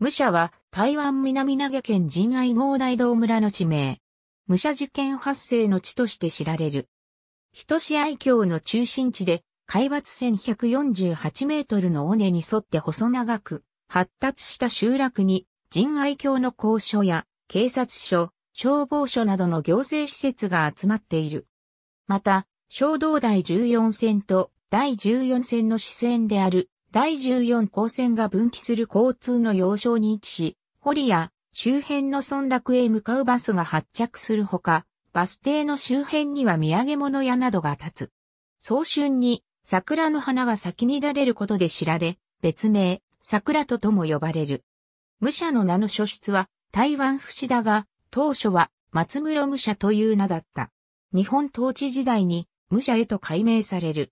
武者は台湾南投県仁愛郷大道村の地名。武者事件発生の地として知られる。人志愛郷の中心地で、海抜1148メートルの尾根に沿って細長く、発達した集落に、仁愛郷の校所や警察署、消防署などの行政施設が集まっている。また、小道第14線と第14線の支線である第14高線が分岐する交通の要衝に位置し、堀や周辺の村落へ向かうバスが発着するほか、バス停の周辺には土産物屋などが立つ。早春に桜の花が咲き乱れることで知られ、別名、桜ととも呼ばれる。武者の名の書出は台湾節だが、当初は松室武者という名だった。日本統治時代に武者へと改名される。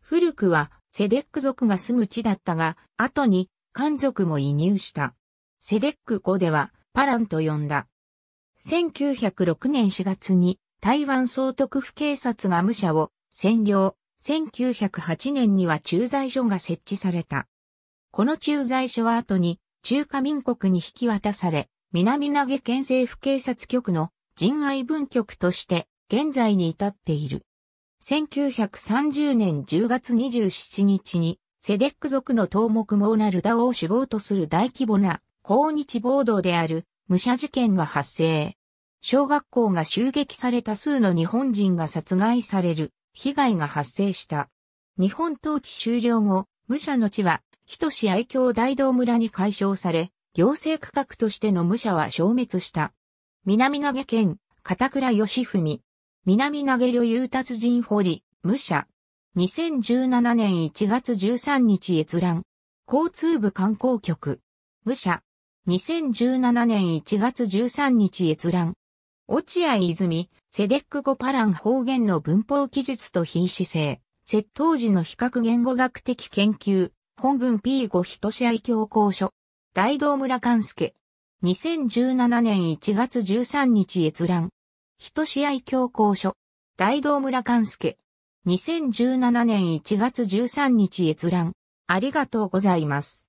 古くはセデック族が住む地だったが、後に、漢族も移入した。セデック語では、パランと呼んだ。1906年4月に、台湾総督府警察が武者を占領。1908年には駐在所が設置された。この駐在所は後に中華民国に引き渡され、南投げ県政府警察局の人愛分局として現在に至っている。1930年10月27日に、セデック族の頭目モーナルダを首謀とする大規模な抗日暴動である武者事件が発生。小学校が襲撃され多数の日本人が殺害される被害が発生した。日本統治終了後、武者の地は、人市愛嬌大道村に解消され、行政区画としての武者は消滅した。南投げ県、片倉義文。南投げ旅遊達人堀、武者。2017年1月13日閲覧。交通部観光局。武者。2017年1月13日閲覧。落合泉、セデック語パラン方言の文法記述と非姿勢。窃盗時の比較言語学的研究。本文 P5 人試合教行書。大道村勘介。2017年1月13日閲覧。人試合強行書、大道村勘介。2017年1月13日閲覧。ありがとうございます。